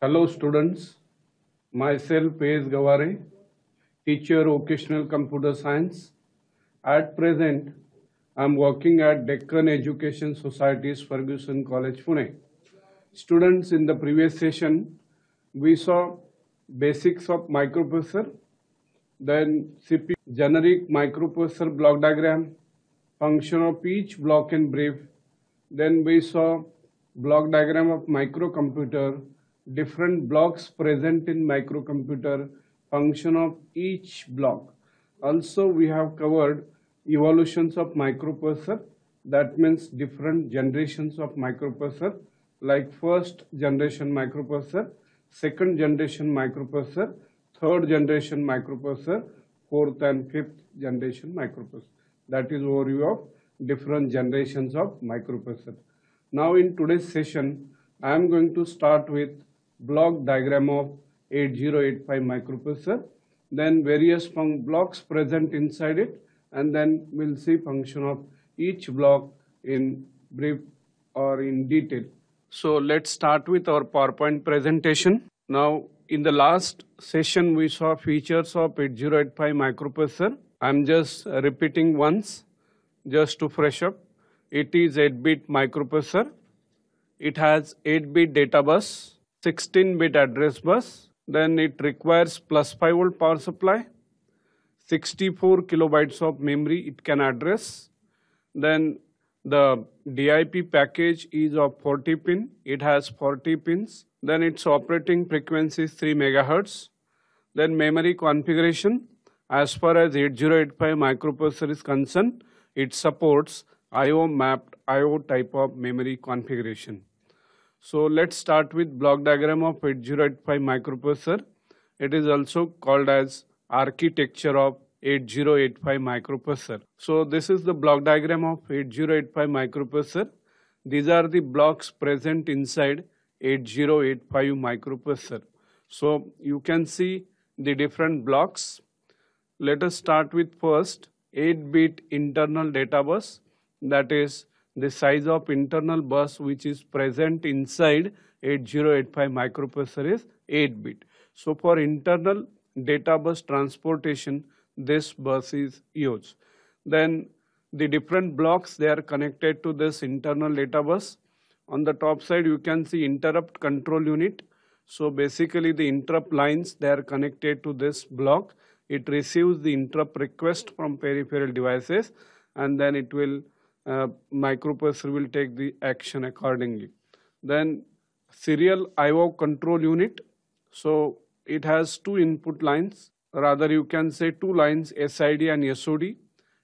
Hello students, Myself, Pais Gaware, teacher occasional computer science. At present, I'm working at Deccan Education Society's Ferguson College, Pune. Students, in the previous session, we saw basics of microprocessor, then CPU, generic microprocessor block diagram, function of each block in brief. Then we saw block diagram of microcomputer different blocks present in microcomputer, function of each block. Also, we have covered evolutions of microprocessor. That means different generations of microprocessor, like first generation microprocessor, second generation microprocessor, third generation microprocessor, fourth and fifth generation microprocessor. That is overview of different generations of microprocessor. Now in today's session, I am going to start with block diagram of 8085 microprocessor, then various blocks present inside it, and then we'll see function of each block in brief or in detail. So let's start with our PowerPoint presentation. Now, in the last session, we saw features of 8085 microprocessor. I'm just repeating once, just to fresh up. It is 8-bit microprocessor. It has 8-bit data bus 16-bit address bus, then it requires plus 5 volt power supply, 64 kilobytes of memory it can address. Then the DIP package is of 40 pin, it has 40 pins. Then its operating frequency is 3 megahertz. Then memory configuration, as far as 8085 microprocessor is concerned, it supports IO mapped IO type of memory configuration. So let's start with block diagram of 8085 microprocessor. It is also called as architecture of 8085 microprocessor. So this is the block diagram of 8085 microprocessor. These are the blocks present inside 8085 microprocessor. So you can see the different blocks. Let us start with first 8-bit internal data bus that is the size of internal bus which is present inside 8085 microprocessor is 8 bit. So for internal data bus transportation, this bus is used. Then the different blocks, they are connected to this internal data bus. On the top side, you can see interrupt control unit. So basically the interrupt lines, they are connected to this block. It receives the interrupt request from peripheral devices and then it will uh, microprocessor will take the action accordingly. Then serial IO control unit. So it has two input lines, rather you can say two lines, SID and SOD.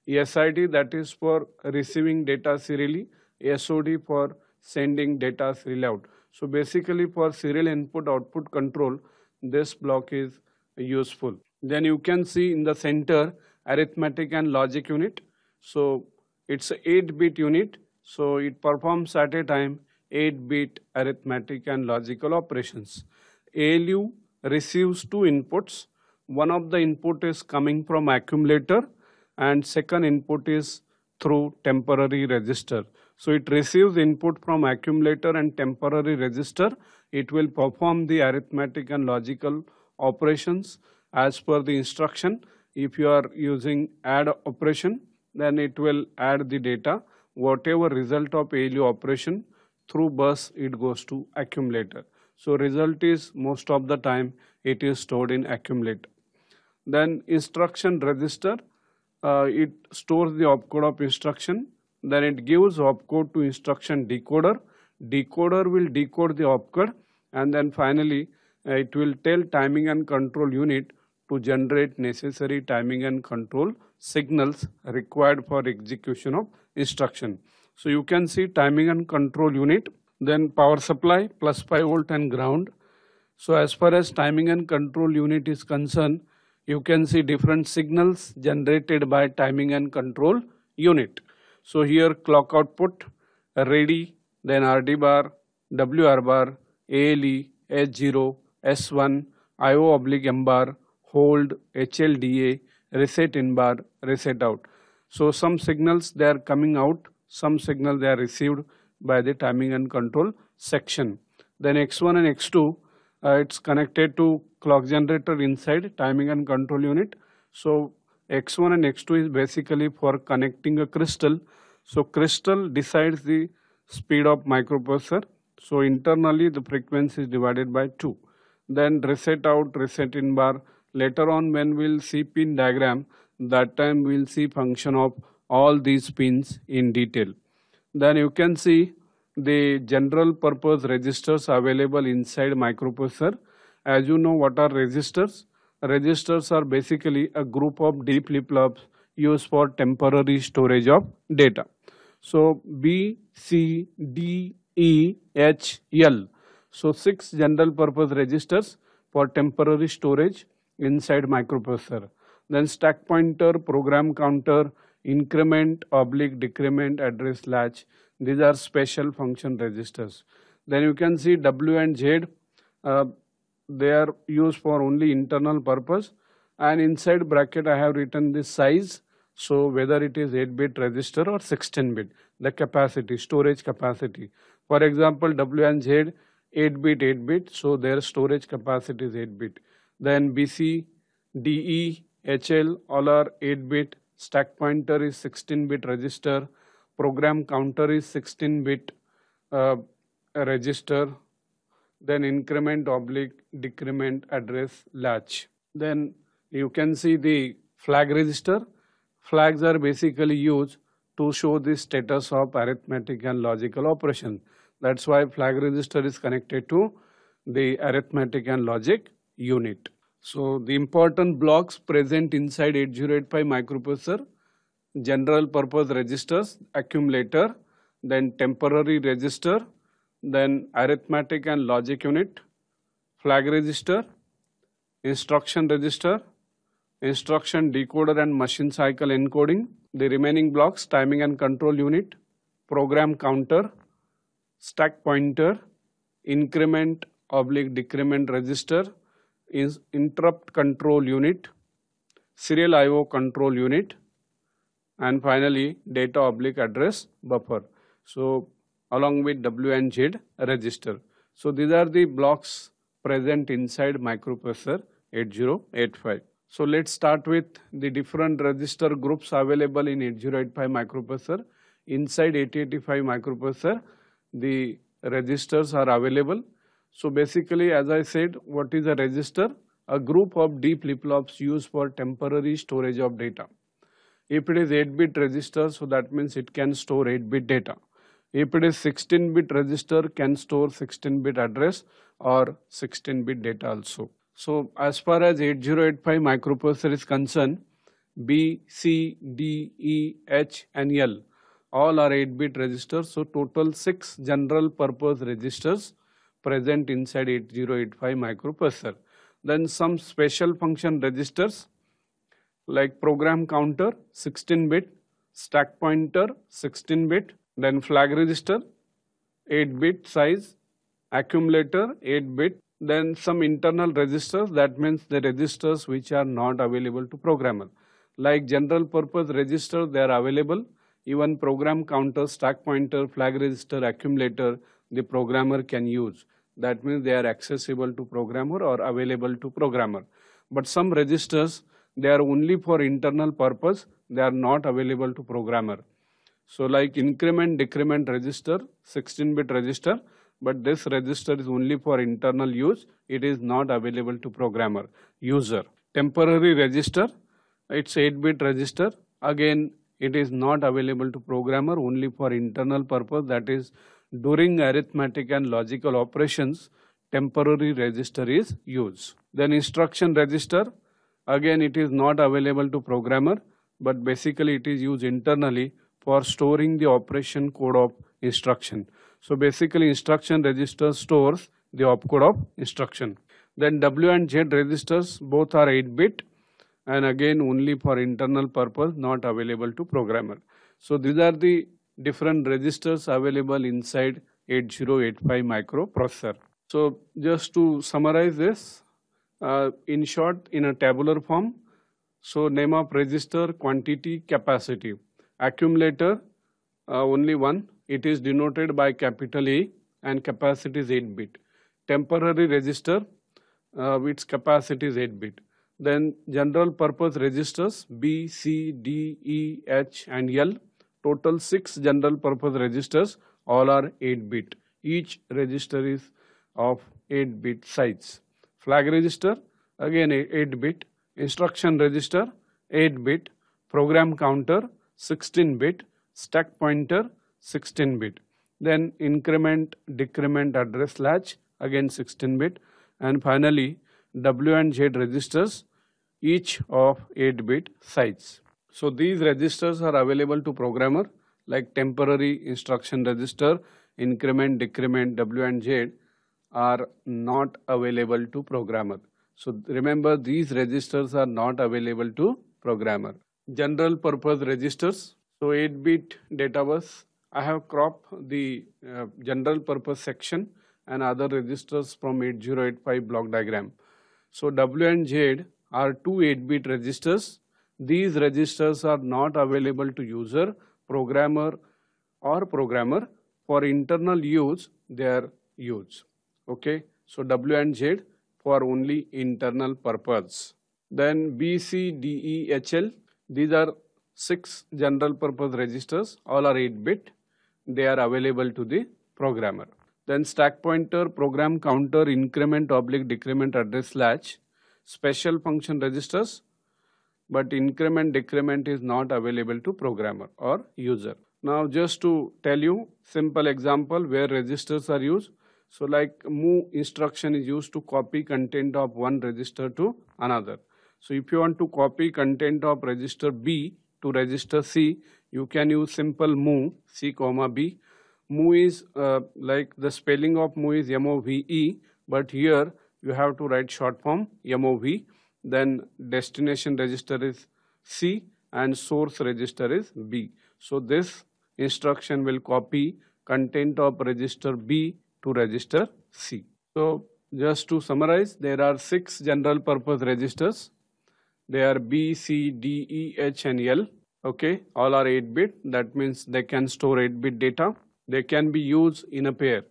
SID that is for receiving data serially, SOD for sending data serially out. So basically for serial input output control, this block is useful. Then you can see in the center arithmetic and logic unit. So it's an 8-bit unit, so it performs at a time 8-bit arithmetic and logical operations. ALU receives two inputs. One of the input is coming from accumulator and second input is through temporary register. So it receives input from accumulator and temporary register. It will perform the arithmetic and logical operations as per the instruction. If you are using add operation, then it will add the data. Whatever result of ALU operation through bus, it goes to accumulator. So result is most of the time it is stored in accumulator. Then instruction register, uh, it stores the opcode of instruction. Then it gives opcode to instruction decoder. Decoder will decode the opcode and then finally uh, it will tell timing and control unit to generate necessary timing and control signals required for execution of instruction. So you can see timing and control unit, then power supply plus 5 volt and ground. So as far as timing and control unit is concerned, you can see different signals generated by timing and control unit. So here clock output, ready, then RD bar, WR bar, ALE, S0, S1, IO oblique M bar, hold, HLDA, reset in bar, reset out. So some signals they are coming out, some signal they are received by the timing and control section. Then X1 and X2, uh, it's connected to clock generator inside timing and control unit. So X1 and X2 is basically for connecting a crystal. So crystal decides the speed of microprocessor. So internally the frequency is divided by 2. Then reset out, reset in bar, Later on when we'll see pin diagram, that time we'll see function of all these pins in detail. Then you can see the general purpose registers available inside microprocessor. As you know what are registers? Registers are basically a group of D flip-flops used for temporary storage of data. So B, C, D, E, H, L. So six general purpose registers for temporary storage inside microprocessor. Then stack pointer, program counter, increment, oblique, decrement, address latch. These are special function registers. Then you can see W and Z. Uh, they are used for only internal purpose. And inside bracket I have written the size. So whether it is 8-bit register or 16-bit, the capacity, storage capacity. For example, W and Z, 8-bit, 8-bit. So their storage capacity is 8-bit. Then BC, DE, HL all are 8-bit. Stack pointer is 16-bit register. Program counter is 16-bit uh, register. Then increment oblique decrement address latch. Then you can see the flag register. Flags are basically used to show the status of arithmetic and logical operation. That's why flag register is connected to the arithmetic and logic unit. So the important blocks present inside 8085 microprocessor, general purpose registers, accumulator, then temporary register, then arithmetic and logic unit, flag register, instruction register, instruction decoder and machine cycle encoding, the remaining blocks timing and control unit, program counter, stack pointer, increment oblique decrement register, is interrupt control unit, serial IO control unit, and finally data oblique address buffer. So along with WNZ register. So these are the blocks present inside microprocessor 8085. So let's start with the different register groups available in 8085 microprocessor. Inside 8085 microprocessor, the registers are available so basically, as I said, what is a register? A group of D flip-flops used for temporary storage of data. If it is 8-bit register, so that means it can store 8-bit data. If it is 16-bit register, can store 16-bit address or 16-bit data also. So as far as 8085 microprocessor is concerned, B, C, D, E, H and L all are 8-bit registers. So total 6 general purpose registers present inside 8085 microprocessor. Then some special function registers like program counter 16 bit, stack pointer 16 bit, then flag register 8 bit size, accumulator 8 bit, then some internal registers that means the registers which are not available to programmer. Like general purpose registers they are available even program counter, stack pointer, flag register, accumulator the programmer can use. That means they are accessible to programmer or available to programmer. But some registers, they are only for internal purpose. They are not available to programmer. So like increment, decrement register, 16-bit register, but this register is only for internal use. It is not available to programmer, user. Temporary register, it's 8-bit register. Again, it is not available to programmer only for internal purpose that is during arithmetic and logical operations, temporary register is used. Then instruction register, again it is not available to programmer, but basically it is used internally for storing the operation code of instruction. So basically instruction register stores the opcode of instruction. Then W and Z registers both are 8-bit and again only for internal purpose not available to programmer. So these are the different registers available inside 8085 microprocessor. So just to summarize this, uh, in short, in a tabular form, so name of register, quantity, capacity. Accumulator, uh, only one, it is denoted by capital A and capacity is 8 bit. Temporary register, uh, its capacity is 8 bit. Then general purpose registers B, C, D, E, H and L total 6 general purpose registers all are 8 bit each register is of 8 bit size flag register again 8 bit instruction register 8 bit program counter 16 bit stack pointer 16 bit then increment decrement address latch again 16 bit and finally W and Z registers each of 8 bit size. So these registers are available to programmer like temporary instruction register, increment, decrement, W and Z are not available to programmer. So remember these registers are not available to programmer. General purpose registers, so 8-bit data bus. I have cropped the uh, general purpose section and other registers from 8085 block diagram. So W and Z are two 8-bit registers these registers are not available to user, programmer or programmer for internal use, they are used. Okay, so W and Z for only internal purpose. Then B, C, D, E, H, L, these are six general purpose registers, all are 8 bit. They are available to the programmer. Then stack pointer, program counter, increment, oblique, decrement, address latch, special function registers, but increment decrement is not available to programmer or user. Now just to tell you simple example where registers are used. So like move instruction is used to copy content of one register to another. So if you want to copy content of register B to register C, you can use simple move C comma B. Move is uh, like the spelling of move is M-O-V-E but here you have to write short form M-O-V then destination register is C and source register is B. So this instruction will copy content of register B to register C. So just to summarize, there are six general purpose registers. They are B, C, D, E, H and L. Okay, all are 8-bit. That means they can store 8-bit data. They can be used in a pair.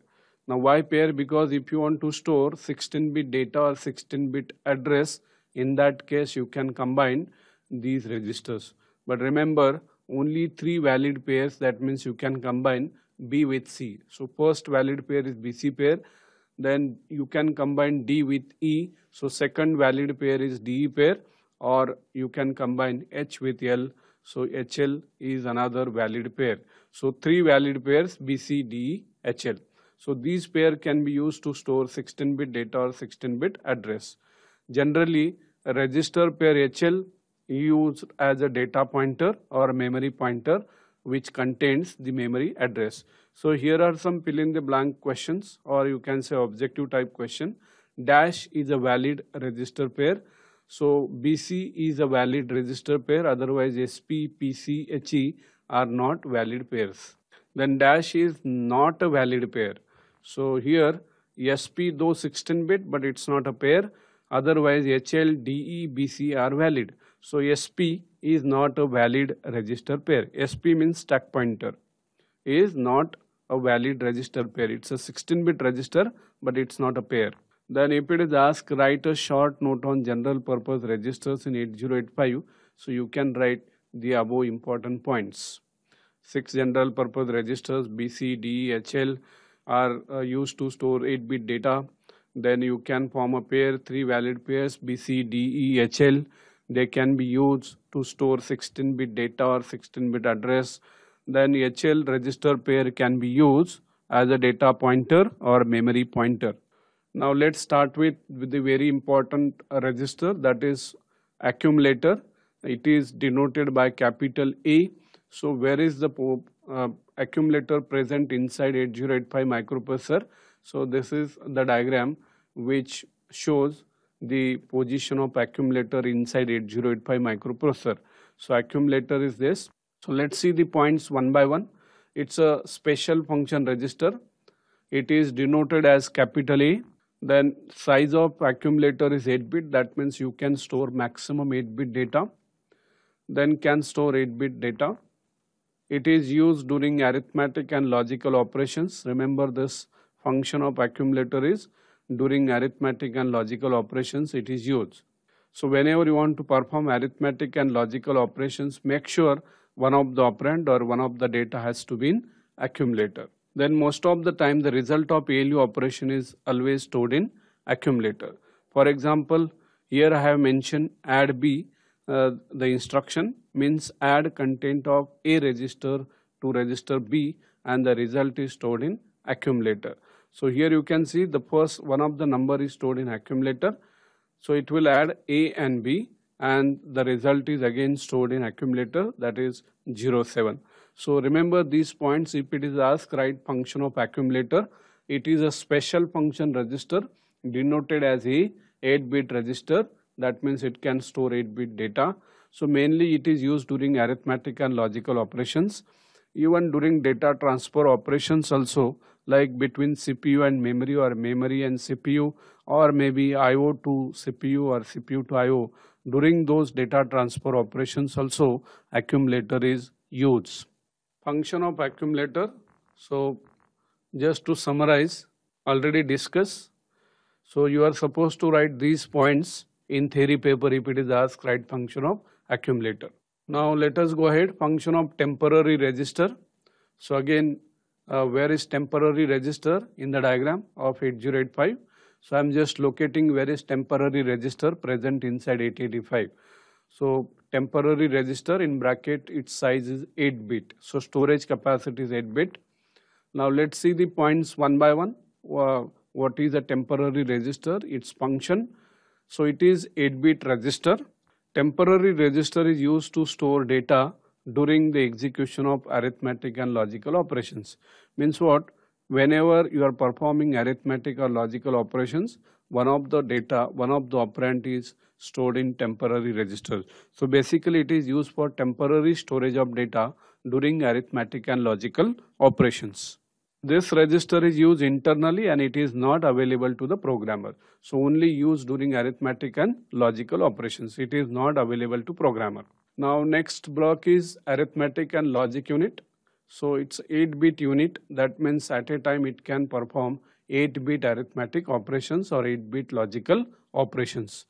Now why pair? Because if you want to store 16-bit data or 16-bit address, in that case, you can combine these registers. But remember, only three valid pairs, that means you can combine B with C. So first valid pair is BC pair, then you can combine D with E, so second valid pair is DE pair, or you can combine H with L, so HL is another valid pair. So three valid pairs BC, DE, HL. So these pair can be used to store 16-bit data or 16-bit address. Generally, register pair HL used as a data pointer or memory pointer which contains the memory address. So here are some fill in the blank questions or you can say objective type question. Dash is a valid register pair. So BC is a valid register pair otherwise SP, PC, HE are not valid pairs. Then dash is not a valid pair. So here SP though 16 bit but it's not a pair Otherwise, HL, DE, BC are valid. So, SP is not a valid register pair. SP means stack pointer is not a valid register pair. It's a 16-bit register, but it's not a pair. Then if it is asked, write a short note on general purpose registers in 8085. So you can write the above important points. Six general purpose registers, BC, DE, HL are uh, used to store 8-bit data then you can form a pair, three valid pairs, B, C, D, E, H, L. They can be used to store 16-bit data or 16-bit address. Then HL register pair can be used as a data pointer or memory pointer. Now let's start with, with the very important register that is accumulator. It is denoted by capital A. So where is the uh, accumulator present inside 8085 microprocessor? So this is the diagram which shows the position of accumulator inside 8085 microprocessor. So accumulator is this. So let's see the points one by one. It's a special function register. It is denoted as capital A. Then size of accumulator is 8-bit. That means you can store maximum 8-bit data. Then can store 8-bit data. It is used during arithmetic and logical operations. Remember this function of accumulator is during arithmetic and logical operations it is used. So whenever you want to perform arithmetic and logical operations make sure one of the operand or one of the data has to be in accumulator. Then most of the time the result of ALU operation is always stored in accumulator. For example, here I have mentioned add B, uh, the instruction means add content of A register to register B and the result is stored in accumulator. So here you can see the first one of the number is stored in accumulator. So it will add A and B and the result is again stored in accumulator that is 07. So remember these points if it is asked write function of accumulator it is a special function register denoted as a 8 bit register that means it can store 8 bit data. So mainly it is used during arithmetic and logical operations even during data transfer operations also like between CPU and memory or memory and CPU or maybe IO to CPU or CPU to IO. During those data transfer operations also accumulator is used. Function of accumulator. So just to summarize already discussed. So you are supposed to write these points in theory paper if it is asked write function of accumulator. Now let us go ahead function of temporary register. So again uh, where is temporary register in the diagram of 8085. So I'm just locating where is temporary register present inside 885. So temporary register in bracket its size is 8 bit. So storage capacity is 8 bit. Now let's see the points one by one. Uh, what is a temporary register? Its function. So it is 8 bit register. Temporary register is used to store data during the execution of arithmetic and logical operations. Means what? Whenever you are performing arithmetic or logical operations, one of the data, one of the operand is stored in temporary register. So basically it is used for temporary storage of data during arithmetic and logical operations. This register is used internally and it is not available to the programmer. So only used during arithmetic and logical operations. It is not available to programmer. Now next block is arithmetic and logic unit. So it's 8-bit unit that means at a time it can perform 8-bit arithmetic operations or 8-bit logical operations.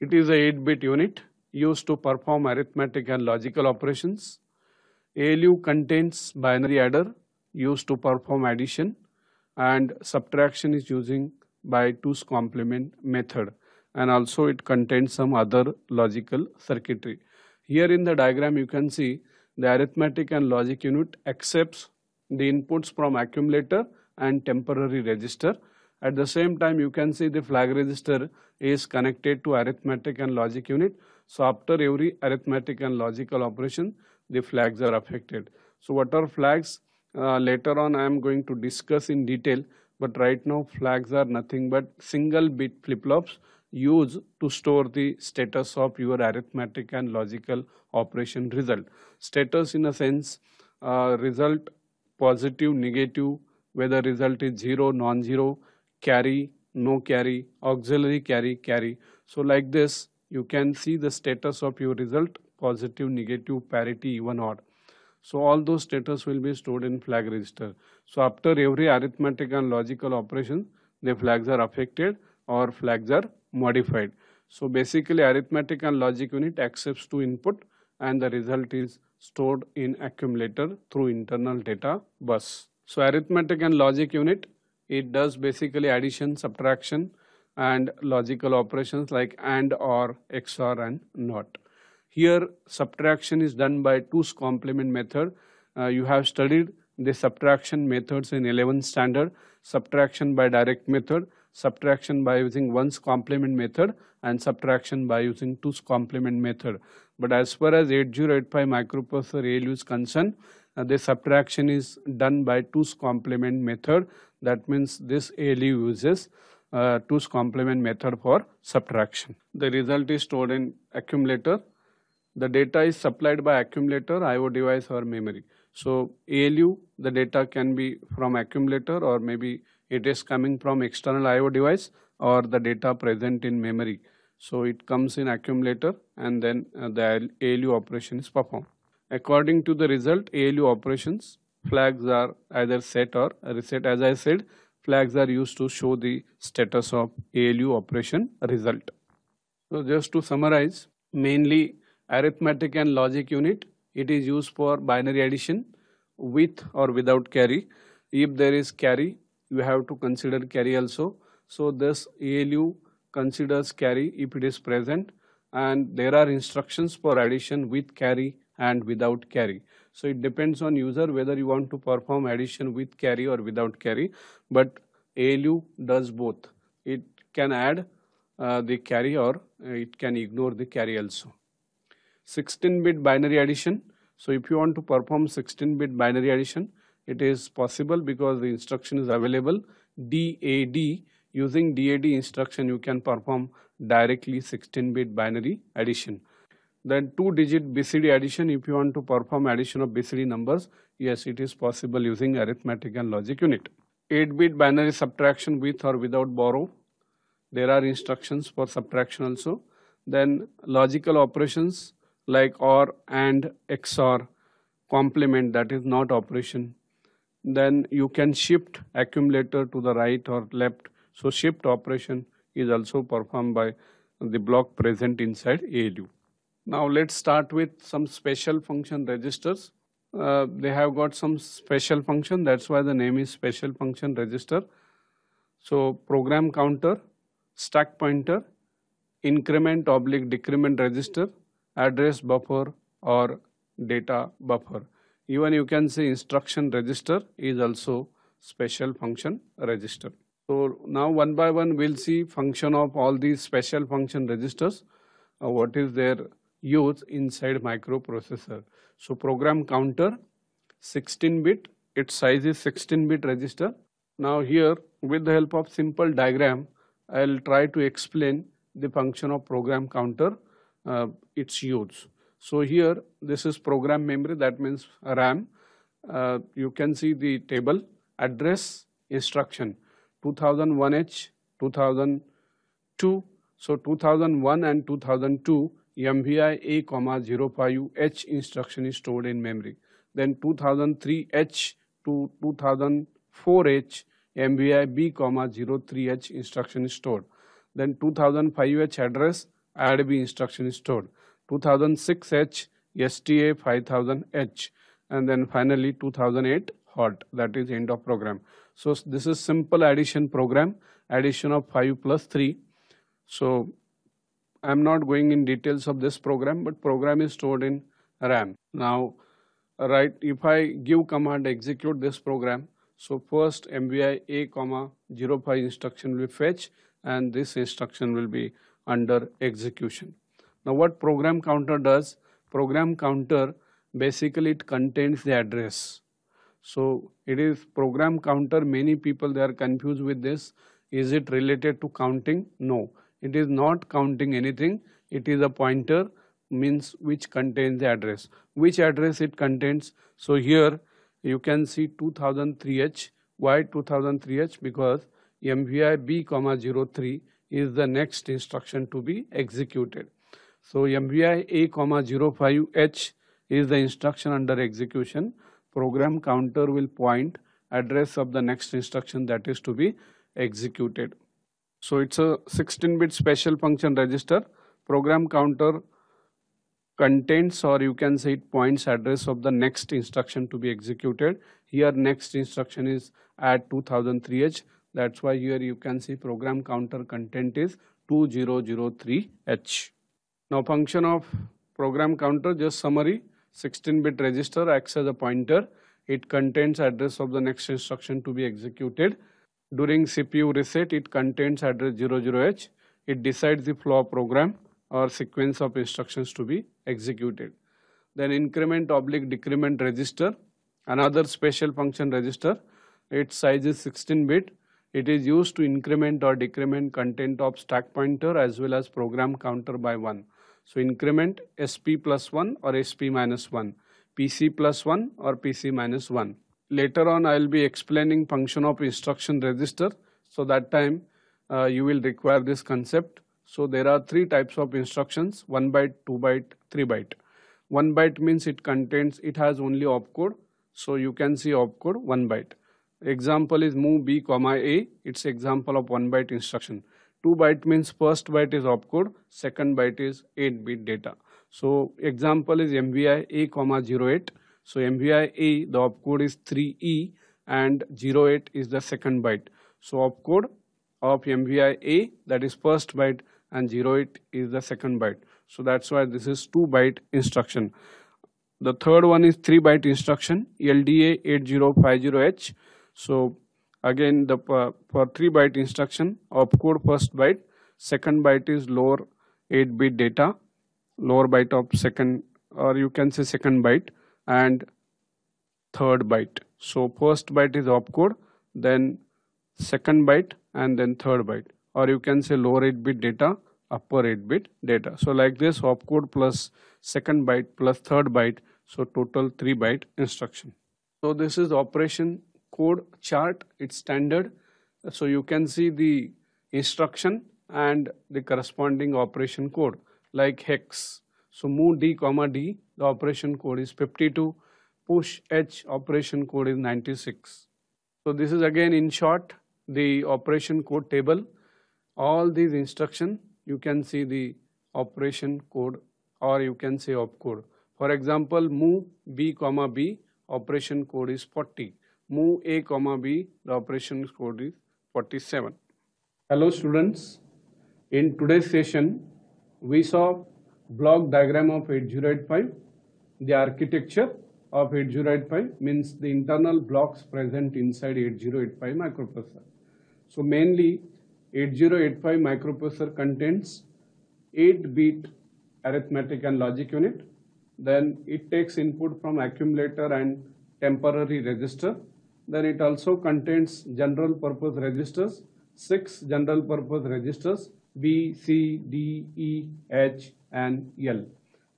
It is a 8-bit unit used to perform arithmetic and logical operations. ALU contains binary adder used to perform addition and subtraction is using by 2's complement method and also it contains some other logical circuitry. Here in the diagram you can see the arithmetic and logic unit accepts the inputs from accumulator and temporary register. At the same time you can see the flag register is connected to arithmetic and logic unit. So after every arithmetic and logical operation the flags are affected. So what are flags? Uh, later on I am going to discuss in detail but right now flags are nothing but single bit flip-flops use to store the status of your arithmetic and logical operation result. Status in a sense uh, result positive, negative, whether result is 0, non-zero, carry, no carry, auxiliary carry, carry. So like this you can see the status of your result positive, negative, parity, even odd. So all those status will be stored in flag register. So after every arithmetic and logical operation the flags are affected or flags are modified. So basically arithmetic and logic unit accepts two input and the result is stored in accumulator through internal data bus. So arithmetic and logic unit, it does basically addition, subtraction and logical operations like AND or XOR and NOT. Here subtraction is done by two's complement method. Uh, you have studied the subtraction methods in 11th standard, subtraction by direct method subtraction by using 1's complement method and subtraction by using two's complement method. But as far as 8085 microprocessor ALU is concerned, uh, the subtraction is done by two's complement method. That means this ALU uses uh, complement method for subtraction. The result is stored in accumulator. The data is supplied by accumulator, IO device or memory. So ALU, the data can be from accumulator or maybe it is coming from external I.O. device or the data present in memory. So it comes in accumulator and then uh, the ALU operation is performed. According to the result, ALU operations, flags are either set or reset. As I said, flags are used to show the status of ALU operation result. So just to summarize, mainly arithmetic and logic unit, it is used for binary addition with or without carry. If there is carry, you have to consider carry also. So this ALU considers carry if it is present and there are instructions for addition with carry and without carry. So it depends on user whether you want to perform addition with carry or without carry but ALU does both. It can add uh, the carry or uh, it can ignore the carry also. 16-bit binary addition. So if you want to perform 16-bit binary addition, it is possible because the instruction is available DAD. Using DAD instruction, you can perform directly 16-bit binary addition. Then two-digit BCD addition, if you want to perform addition of BCD numbers, yes, it is possible using arithmetic and logic unit. 8-bit binary subtraction with or without borrow. There are instructions for subtraction also. Then logical operations like OR and XOR complement that is not operation then you can shift accumulator to the right or left. So shift operation is also performed by the block present inside ALU. Now let's start with some special function registers. Uh, they have got some special function that's why the name is special function register. So program counter, stack pointer, increment oblique decrement register, address buffer or data buffer. Even you can see instruction register is also special function register. So now one by one we'll see function of all these special function registers, uh, what is their use inside microprocessor. So program counter 16 bit, its size is 16 bit register. Now here with the help of simple diagram, I'll try to explain the function of program counter, uh, its use. So here, this is program memory, that means RAM. Uh, you can see the table, address, instruction, 2001H, 2002. So 2001 and 2002, MVI A, 05H instruction is stored in memory. Then 2003H to 2004H, MVI B, 03H instruction is stored. Then 2005H address, add B instruction is stored. 2006H, STA 5000H and then finally 2008 HOT that is end of program. So this is simple addition program addition of 5 plus 3. So I am not going in details of this program but program is stored in RAM. Now right if I give command execute this program so first MVI A comma 05 instruction will fetch and this instruction will be under execution. Now what program counter does? Program counter basically it contains the address. So it is program counter many people they are confused with this. Is it related to counting? No. It is not counting anything. It is a pointer means which contains the address. Which address it contains? So here you can see 2003H. Why 2003H? Because MVI B, 03 is the next instruction to be executed. So MVI A comma 05H is the instruction under execution. Program counter will point address of the next instruction that is to be executed. So it's a 16-bit special function register. Program counter contains or you can say it points address of the next instruction to be executed. Here next instruction is add 2003H. That's why here you can see program counter content is 2003H. Now function of program counter, just summary, 16-bit register acts as a pointer. It contains address of the next instruction to be executed. During CPU reset, it contains address 00H. It decides the flow of program or sequence of instructions to be executed. Then increment oblique decrement register, another special function register. Its size is 16 bit. It is used to increment or decrement content of stack pointer as well as program counter by 1. So increment SP plus 1 or SP minus 1, PC plus 1 or PC minus 1. Later on I will be explaining function of instruction register. So that time uh, you will require this concept. So there are three types of instructions 1 byte, 2 byte, 3 byte. 1 byte means it contains, it has only opcode. So you can see opcode 1 byte. Example is move B comma A. It's example of 1 byte instruction. 2 byte means first byte is opcode, second byte is 8 bit data. So example is MVI A comma 08. So MVI A the opcode is 3E and 08 is the second byte. So opcode of MVI A that is first byte and 08 is the second byte. So that's why this is 2 byte instruction. The third one is 3 byte instruction LDA 8050H. So Again, the uh, for 3 byte instruction, opcode first byte, second byte is lower 8 bit data, lower byte of second, or you can say second byte, and third byte. So, first byte is opcode, then second byte, and then third byte, or you can say lower 8 bit data, upper 8 bit data. So, like this, opcode plus second byte plus third byte, so total 3 byte instruction. So, this is operation code chart, it's standard. So you can see the instruction and the corresponding operation code like hex. So move D comma D, the operation code is 52, push H operation code is 96. So this is again in short the operation code table. All these instruction you can see the operation code or you can say opcode. For example, move B comma B operation code is 40 move A comma B. The operation code is 47. Hello students. In today's session, we saw block diagram of 8085. The architecture of 8085 means the internal blocks present inside 8085 microprocessor. So mainly 8085 microprocessor contains 8-bit arithmetic and logic unit. Then it takes input from accumulator and temporary register then it also contains general purpose registers, six general purpose registers, B, C, D, E, H, and L.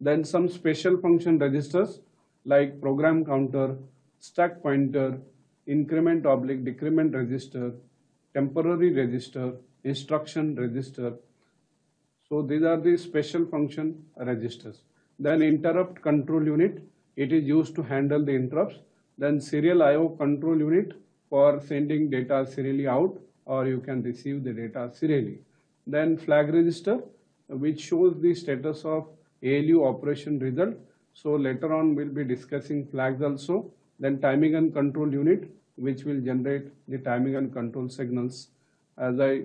Then some special function registers like program counter, stack pointer, increment oblique decrement register, temporary register, instruction register. So these are the special function registers. Then interrupt control unit, it is used to handle the interrupts then serial IO control unit for sending data serially out or you can receive the data serially. Then flag register which shows the status of ALU operation result. So later on we'll be discussing flags also. Then timing and control unit which will generate the timing and control signals. As I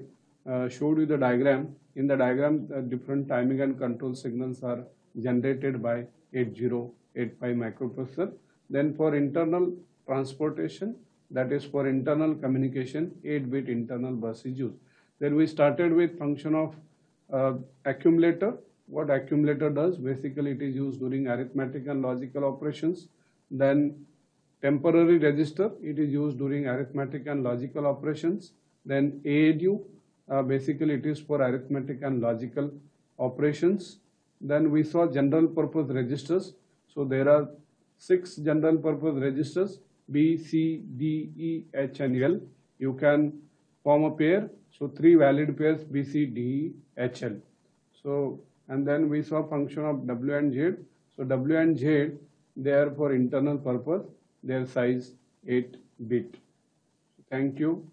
uh, showed you the diagram, in the diagram the different timing and control signals are generated by 8085 microprocessor then for internal transportation, that is for internal communication, 8-bit internal bus is used. Then we started with function of uh, accumulator. What accumulator does, basically it is used during arithmetic and logical operations. Then temporary register, it is used during arithmetic and logical operations. Then A D U. uh, basically it is for arithmetic and logical operations. Then we saw general purpose registers. So there are six general purpose registers B, C, D, E, H and L. You can form a pair. So three valid pairs B, C, D, H, L. So and then we saw function of W and Z. So W and Z they are for internal purpose. Their size 8 bit. Thank you.